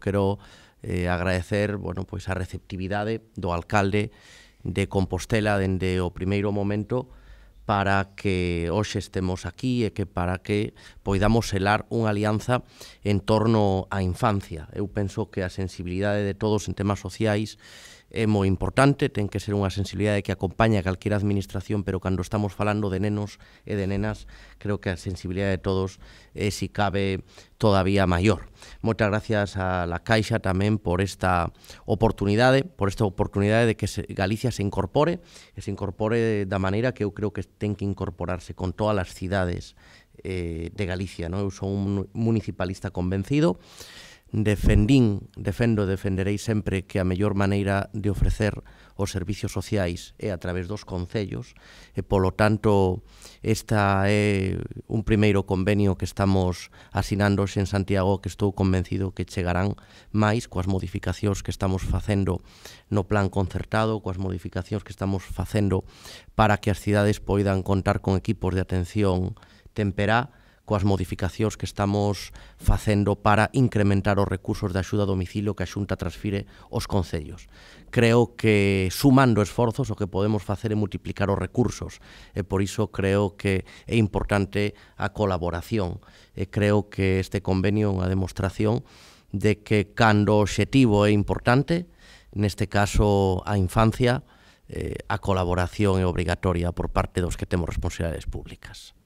quero eh, agradecer bueno, pois a receptividade do alcalde de Compostela dende o primeiro momento para que hoxe estemos aquí e que para que poidamos selar unha alianza en torno á infancia. Eu penso que a sensibilidade de todos en temas sociais é moi importante, ten que ser unha sensibilidade que acompaña a calquera administración, pero cando estamos falando de nenos e de nenas, creo que a sensibilidade de todos é, si cabe, todavía maior. Moitas gracias a la Caixa tamén por esta oportunidade, por esta oportunidade de que Galicia se incorpore, e se incorpore da maneira que eu creo que ten que incorporarse con todas as cidades eh, de Galicia. ¿no? Eu sou un municipalista convencido, defendín, defendo, defenderei sempre que a mellor maneira de ofrecer os servicios sociais é a través dos concellos e polo tanto esta é un primeiro convenio que estamos asinando en Santiago que estou convencido que chegarán máis coas modificacións que estamos facendo no plan concertado, coas modificacións que estamos facendo para que as cidades poidan contar con equipos de atención temperá coas modificacións que estamos facendo para incrementar os recursos de axuda a domicilio que a Xunta transfire aos concellos. Creo que sumando esforzos o que podemos facer é multiplicar os recursos e por iso creo que é importante a colaboración e creo que este convenio é unha demostración de que cando o objetivo é importante, neste caso a infancia, eh, a colaboración é obrigatoria por parte dos que temos responsabilidades públicas.